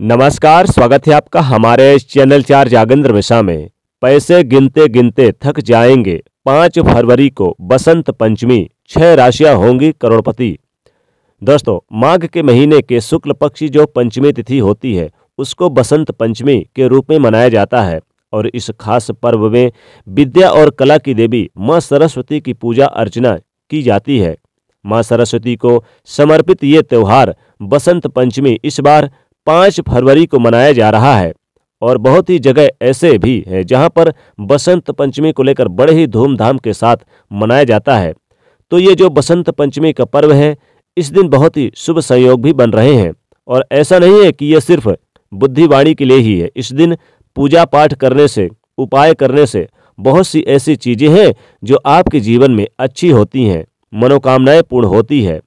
नमस्कार स्वागत है आपका हमारे चैनल चार जागेंद्र मिश्रा में पैसे गिनते गिनते थक जाएंगे पाँच फरवरी को बसंत पंचमी छह राशियां होंगी करोड़पति दोस्तों माघ के महीने के शुक्ल पक्ष जो पंचमी तिथि होती है उसको बसंत पंचमी के रूप में मनाया जाता है और इस खास पर्व में विद्या और कला की देवी माँ सरस्वती की पूजा अर्चना की जाती है माँ सरस्वती को समर्पित ये त्यौहार बसंत पंचमी इस बार पाँच फरवरी को मनाया जा रहा है और बहुत ही जगह ऐसे भी हैं जहां पर बसंत पंचमी को लेकर बड़े ही धूमधाम के साथ मनाया जाता है तो ये जो बसंत पंचमी का पर्व है इस दिन बहुत ही शुभ संयोग भी बन रहे हैं और ऐसा नहीं है कि यह सिर्फ बुद्धिवाणी के लिए ही है इस दिन पूजा पाठ करने से उपाय करने से बहुत सी ऐसी चीज़ें हैं जो आपके जीवन में अच्छी होती हैं मनोकामनाएं पूर्ण होती है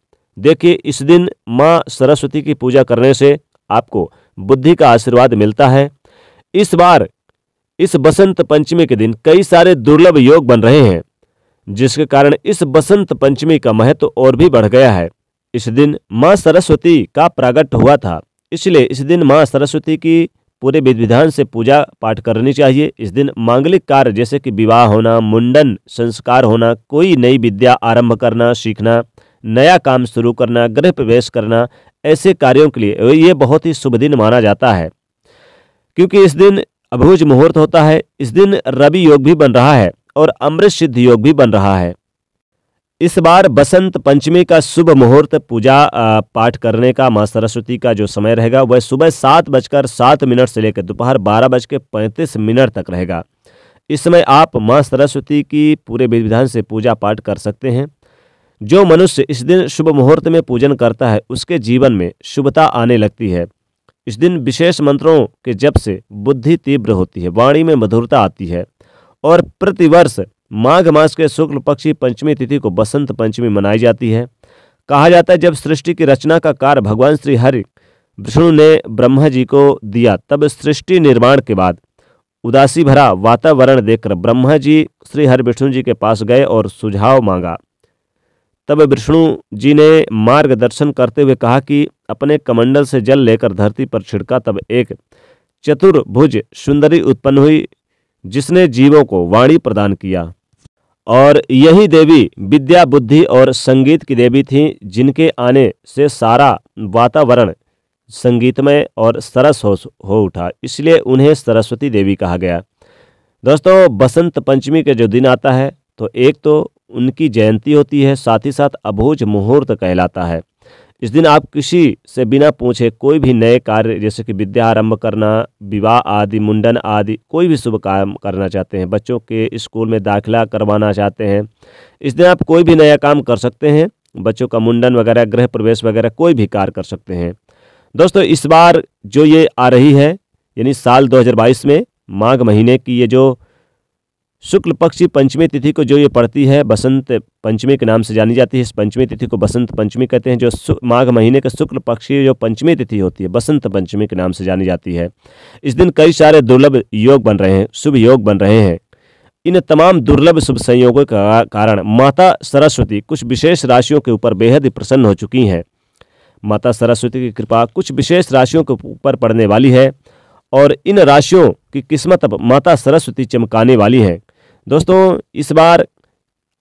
देखिए इस दिन माँ सरस्वती की पूजा करने से आपको बुद्धि का आशीर्वाद मिलता है इस बार इस बसंत पंचमी के दिन कई सारे दुर्लभ योग बन रहे हैं जिसके कारण इस बसंत पंचमी का महत्व तो और भी बढ़ गया है इस दिन माँ सरस्वती का प्रागट हुआ था इसलिए इस दिन माँ सरस्वती की पूरे विधि विधान से पूजा पाठ करनी चाहिए इस दिन मांगलिक कार्य जैसे कि विवाह होना मुंडन संस्कार होना कोई नई विद्या आरंभ करना सीखना नया काम शुरू करना गृह प्रवेश करना ऐसे कार्यों के लिए ये बहुत ही शुभ दिन माना जाता है क्योंकि इस दिन अभुज मुहूर्त होता है इस दिन रवि योग भी बन रहा है और अमृत सिद्ध योग भी बन रहा है इस बार बसंत पंचमी का शुभ मुहूर्त पूजा पाठ करने का माँ सरस्वती का जो समय रहेगा वह सुबह सात बजकर सात मिनट से लेकर दोपहर बारह बज के पैंतीस मिनट तक रहेगा इस समय आप माँ सरस्वती की पूरे विधि विधान से पूजा पाठ कर सकते हैं जो मनुष्य इस दिन शुभ मुहूर्त में पूजन करता है उसके जीवन में शुभता आने लगती है इस दिन विशेष मंत्रों के जप से बुद्धि तीव्र होती है वाणी में मधुरता आती है और प्रतिवर्ष माघ मास के शुक्ल पक्षी पंचमी तिथि को बसंत पंचमी मनाई जाती है कहा जाता है जब सृष्टि की रचना का कार्य भगवान श्री हरि विष्णु ने ब्रह्मा जी को दिया तब सृष्टि निर्माण के बाद उदासी भरा वातावरण देखकर ब्रह्मा जी श्री हरि विष्णु जी के पास गए और सुझाव मांगा तब विष्णु जी ने मार्गदर्शन करते हुए कहा कि अपने कमंडल से जल लेकर धरती पर छिड़का तब एक चतुर्भुज सुंदरी उत्पन्न हुई जिसने जीवों को वाणी प्रदान किया और यही देवी विद्या बुद्धि और संगीत की देवी थीं जिनके आने से सारा वातावरण संगीतमय और सरस हो हो उठा इसलिए उन्हें सरस्वती देवी कहा गया दोस्तों बसंत पंचमी के जो दिन आता है तो एक तो उनकी जयंती होती है साथ ही साथ अभोज मुहूर्त कहलाता है इस दिन आप किसी से बिना पूछे कोई भी नए कार्य जैसे कि विद्या आरंभ करना विवाह आदि मुंडन आदि कोई भी शुभ काम करना चाहते हैं बच्चों के स्कूल में दाखिला करवाना चाहते हैं इस दिन आप कोई भी नया काम कर सकते हैं बच्चों का मुंडन वगैरह गृह प्रवेश वगैरह कोई भी कार्य कर सकते हैं दोस्तों इस बार जो ये आ रही है यानी साल दो में माघ महीने की ये जो शुक्ल पक्ष की पंचमी तिथि को जो ये पड़ती है बसंत पंचमी के नाम से जानी जाती है इस पंचमी तिथि को बसंत पंचमी कहते हैं जो माघ महीने के शुक्ल पक्ष की जो पंचमी तिथि होती है बसंत पंचमी के नाम से जानी जाती है इस दिन कई सारे दुर्लभ योग बन रहे हैं शुभ योग बन रहे हैं इन तमाम दुर्लभ शुभ संयोगों का कारण माता सरस्वती कुछ विशेष राशियों के ऊपर बेहद प्रसन्न हो चुकी हैं माता सरस्वती की कृपा कुछ विशेष राशियों के ऊपर पड़ने वाली है और इन राशियों की किस्मत अब माता सरस्वती चमकाने वाली हैं दोस्तों इस बार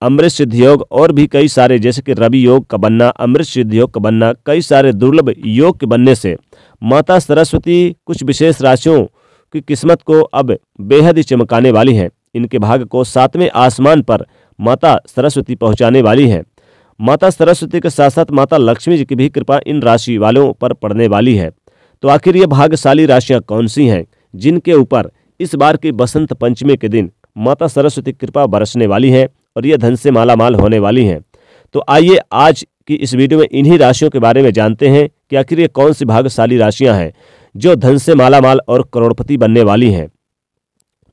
अमृत सिद्ध योग और भी कई सारे जैसे कि रवि योग का बनना अमृत सिद्ध योग का बनना कई सारे दुर्लभ योग के बनने से माता सरस्वती कुछ विशेष राशियों की किस्मत को अब बेहद ही चमकाने वाली हैं इनके भाग को सातवें आसमान पर माता सरस्वती पहुंचाने वाली हैं माता सरस्वती के साथ साथ माता लक्ष्मी जी की भी कृपा इन राशि वालों पर पड़ने वाली है तो आखिर ये भाग्यशाली राशियाँ कौन सी हैं जिनके ऊपर इस बार की बसंत पंचमी के दिन माता सरस्वती कृपा बरसने वाली हैं और यह धन से मालामाल होने वाली हैं तो आइए आज की इस वीडियो में इन्हीं राशियों के बारे में जानते हैं कि आखिर ये कौन सी भाग्यशाली राशियां हैं जो धन से मालामाल और करोड़पति बनने वाली हैं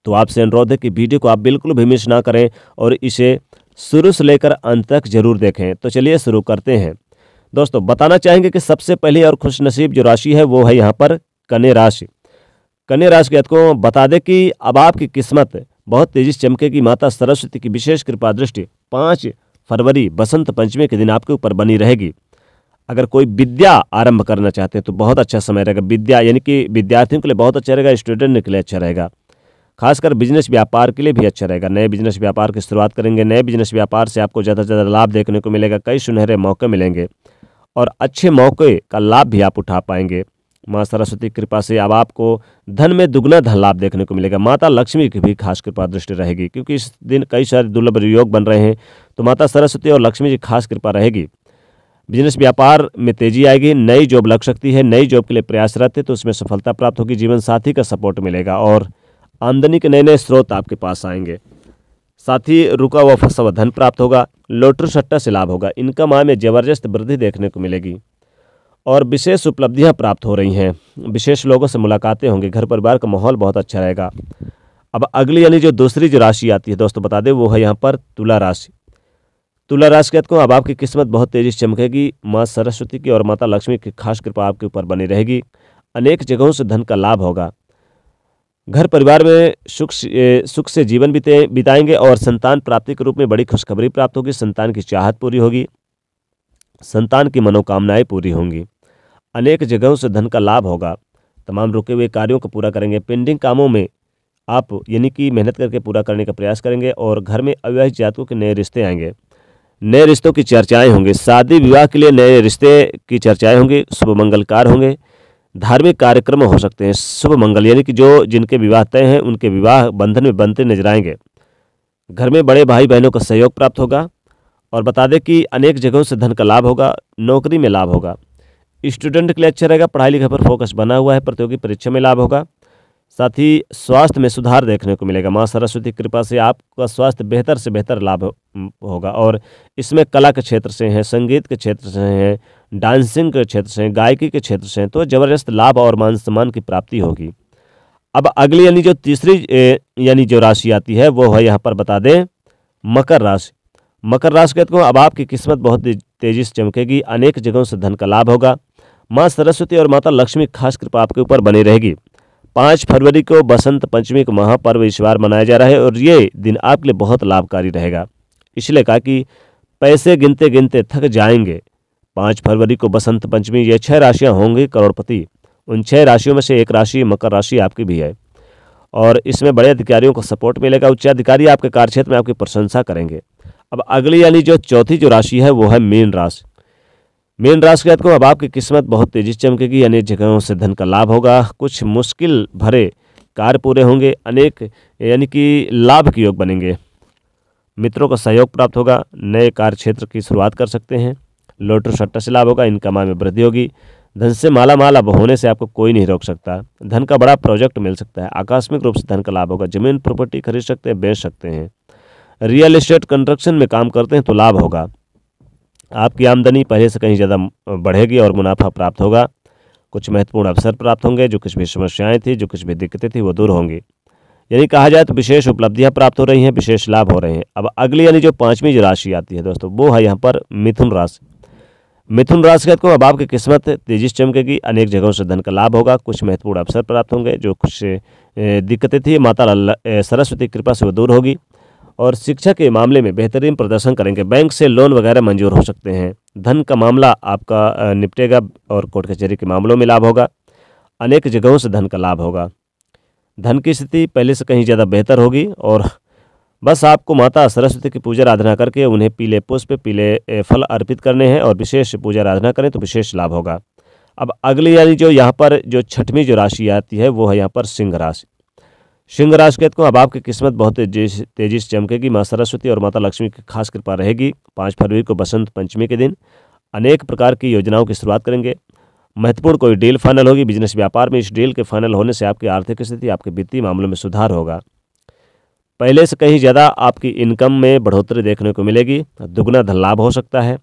तो आपसे अनुरोध है कि वीडियो को आप बिल्कुल भी मिस ना करें और इसे शुरू से लेकर अंत तक जरूर देखें तो चलिए शुरू करते हैं दोस्तों बताना चाहेंगे कि सबसे पहली और खुशनसीब जो राशि है वो है यहाँ पर कन्या राशि कन्या राशि के अतको बता दें कि अब आपकी किस्मत बहुत तेजी से चमकेगी माता सरस्वती की विशेष कृपा दृष्टि पाँच फरवरी बसंत पंचमी के दिन आपके ऊपर बनी रहेगी अगर कोई विद्या आरंभ करना चाहते हैं तो बहुत अच्छा समय रहेगा विद्या यानी कि विद्यार्थियों के लिए बहुत अच्छा रहेगा स्टूडेंट के लिए अच्छा रहेगा खासकर बिजनेस व्यापार के लिए भी अच्छा रहेगा नए बिजनेस व्यापार की शुरुआत करेंगे नए बिजनेस व्यापार से आपको ज़्यादा से ज़्यादा लाभ देखने को मिलेगा कई सुनहरे मौके मिलेंगे और अच्छे मौके का लाभ भी आप उठा पाएंगे माँ सरस्वती की कृपा से अब आपको धन में दुगना धन लाभ देखने को मिलेगा माता लक्ष्मी की भी खास कृपा दृष्टि रहेगी क्योंकि इस दिन कई सारे दुर्लभ योग बन रहे हैं तो माता सरस्वती और लक्ष्मी जी खास कृपा रहेगी बिजनेस व्यापार में तेजी आएगी नई जॉब लग सकती है नई जॉब के लिए प्रयासरत है तो उसमें सफलता प्राप्त होगी जीवन साथी का सपोर्ट मिलेगा और आमदनी के नए नए स्रोत आपके पास आएंगे साथ ही रुका हुआ फसा हुआ धन प्राप्त होगा लोटर सट्टा से लाभ होगा इनकम आय में जबरदस्त वृद्धि देखने को मिलेगी और विशेष उपलब्धियाँ प्राप्त हो रही हैं विशेष लोगों से मुलाकातें होंगी घर परिवार का माहौल बहुत अच्छा रहेगा अब अगली यानी जो दूसरी जो राशि आती है दोस्तों बता दें वो है यहाँ पर तुला राशि तुला राशि कहते हैं अब आपकी किस्मत बहुत तेज़ी से चमकेगी माँ सरस्वती की और माता लक्ष्मी की खास कृपा आपके ऊपर बनी रहेगी अनेक जगहों से धन का लाभ होगा घर परिवार में सुख सुख से जीवन बीते बिताएंगे और संतान प्राप्ति के रूप में बड़ी खुशखबरी प्राप्त होगी संतान की चाहत पूरी होगी संतान की मनोकामनाएं पूरी होंगी अनेक जगहों से धन का लाभ होगा तमाम रुके हुए कार्यों को पूरा करेंगे पेंडिंग कामों में आप यानी कि मेहनत करके पूरा करने का प्रयास करेंगे और घर में अविवाहित जातकों के नए रिश्ते आएंगे नए रिश्तों की चर्चाएं होंगी शादी विवाह के लिए नए रिश्ते की चर्चाएं होंगी शुभ मंगलकार होंगे धार्मिक कार्यक्रम हो सकते हैं शुभ मंगल यानी कि जो जिनके विवाह तय हैं उनके विवाह बंधन में बनते नजर आएंगे घर में बड़े भाई बहनों का सहयोग प्राप्त होगा और बता दें कि अनेक जगहों से धन का लाभ होगा नौकरी में लाभ होगा स्टूडेंट के लिए अच्छा रहेगा पढ़ाई लिखाई पर फोकस बना हुआ है प्रतियोगी परीक्षा में लाभ होगा साथ ही स्वास्थ्य में सुधार देखने को मिलेगा माँ सरस्वती की कृपा से आपका स्वास्थ्य बेहतर से बेहतर लाभ होगा और इसमें कला के क्षेत्र से हैं संगीत के क्षेत्र से हैं डांसिंग के क्षेत्र से हैं गायकी के क्षेत्र से हैं तो जबरदस्त लाभ और मान सम्मान की प्राप्ति होगी अब अगली यानी जो तीसरी यानी जो राशि आती है वो है यहाँ पर बता दें मकर राशि मकर राशि कहते हो अब आपकी किस्मत बहुत तेज़ी से चमकेगी अनेक जगहों से धन का लाभ होगा माँ सरस्वती और माता लक्ष्मी खास कृपा आपके ऊपर बनी रहेगी पाँच फरवरी को बसंत पंचमी का महापर्व इस बार मनाया जा रहा है और ये दिन आपके लिए बहुत लाभकारी रहेगा इसलिए कहा कि पैसे गिनते गिनते थक जाएंगे पाँच फरवरी को बसंत पंचमी ये छह राशियाँ होंगी करोड़पति उन छह राशियों में से एक राशि मकर राशि आपकी भी है और इसमें बड़े अधिकारियों को सपोर्ट मिलेगा उच्च अधिकारी आपके कार्यक्षेत्र में आपकी प्रशंसा करेंगे अब अगली यानी जो चौथी जो राशि है वो है मीन राशि मीन राशि के को अब आपकी किस्मत बहुत तेजी चमकेगी अनेक जगहों से धन का लाभ होगा कुछ मुश्किल भरे कार्य पूरे होंगे अनेक यानी कि लाभ के योग बनेंगे मित्रों का सहयोग प्राप्त होगा नए कार्य क्षेत्र की शुरुआत कर सकते हैं लोटर सट्टा से लाभ होगा इनकम में वृद्धि होगी धन से माला माला अब होने से आपको कोई नहीं रोक सकता धन का बड़ा प्रोजेक्ट मिल सकता है आकस्मिक रूप से धन का लाभ होगा जमीन प्रॉपर्टी खरीद सकते हैं बेच सकते हैं रियल एस्टेट कंस्ट्रक्शन में काम करते हैं तो लाभ होगा आपकी आमदनी पहले से कहीं ज़्यादा बढ़ेगी और मुनाफा प्राप्त होगा कुछ महत्वपूर्ण अवसर प्राप्त होंगे जो कुछ भी समस्याएं थी जो कुछ भी दिक्कतें थी वो दूर होंगी यदि कहा जाए तो विशेष उपलब्धियां प्राप्त हो रही हैं विशेष लाभ हो रहे हैं अब अगली यानी जो पाँचवीं जो राशि आती है दोस्तों वो है यहाँ पर मिथुन राशि मिथुन राशि को तो अब आपकी किस्मत तेजी से चमकेगी अनेक जगहों से धन का लाभ होगा कुछ महत्वपूर्ण अवसर प्राप्त होंगे जो कुछ दिक्कतें थी माता सरस्वती कृपा से वो दूर होगी और शिक्षा के मामले में बेहतरीन प्रदर्शन करेंगे बैंक से लोन वगैरह मंजूर हो सकते हैं धन का मामला आपका निपटेगा और कोर्ट कचहरी के मामलों में लाभ होगा अनेक जगहों से धन का लाभ होगा धन की स्थिति पहले से कहीं ज़्यादा बेहतर होगी और बस आपको माता सरस्वती की पूजा आराधना करके उन्हें पीले पुष्प पीले फल अर्पित करने हैं और विशेष पूजा आराधना करें तो विशेष लाभ होगा अब अगली यानी जो यहाँ पर जो छठवीं जो राशि आती है वो है यहाँ पर सिंह राशि सिंह राशि के को अब आपकी किस्मत बहुत तेजी से चमकेगी माँ सरस्वती और माता लक्ष्मी की खास कृपा रहेगी पाँच फरवरी को बसंत पंचमी के दिन अनेक प्रकार की योजनाओं की शुरुआत करेंगे महत्वपूर्ण कोई डील फाइनल होगी बिजनेस व्यापार में इस डील के फाइनल होने से आपकी आर्थिक स्थिति आपके वित्तीय मामलों में सुधार होगा पहले से कहीं ज़्यादा आपकी इनकम में बढ़ोतरी देखने को मिलेगी दुगना धन लाभ हो सकता है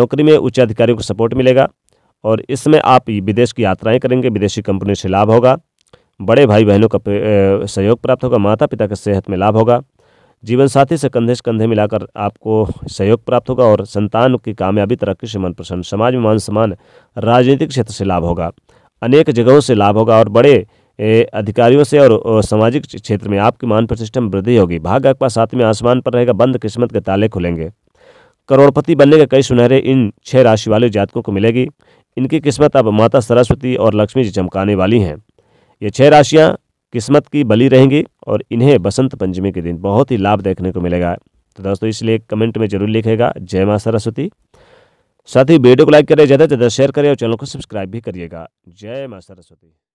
नौकरी में उच्च अधिकारियों को सपोर्ट मिलेगा और इसमें आप विदेश की यात्राएं करेंगे विदेशी कंपनियों से लाभ होगा बड़े भाई बहनों का सहयोग प्राप्त होगा माता पिता के सेहत में लाभ होगा जीवन साथी से कंधे से कंधे मिलाकर आपको सहयोग प्राप्त होगा और संतान की कामयाबी तरक्की से मन प्रसन्न समाज में मान सम्मान राजनीतिक क्षेत्र से लाभ होगा अनेक जगहों से लाभ होगा और बड़े अधिकारियों से और सामाजिक क्षेत्र में आपकी मान प्रतिष्ठा में वृद्धि होगी भाग अखबा साथ में आसमान पर रहेगा बंद किस्मत के ताले खुलेंगे करोड़पति बनने के कई सुनहरे इन छह राशि वाले जातकों को मिलेगी इनकी किस्मत अब माता सरस्वती और लक्ष्मी जी चमकाने वाली हैं ये छह राशियाँ किस्मत की बली रहेंगी और इन्हें बसंत पंचमी के दिन बहुत ही लाभ देखने को मिलेगा तो दोस्तों इसलिए कमेंट में जरूर लिखेगा जय माँ सरस्वती साथ ही वीडियो को लाइक करें ज़्यादा से ज़्यादा शेयर करें और चैनल को सब्सक्राइब भी करिएगा जय माँ सरस्वती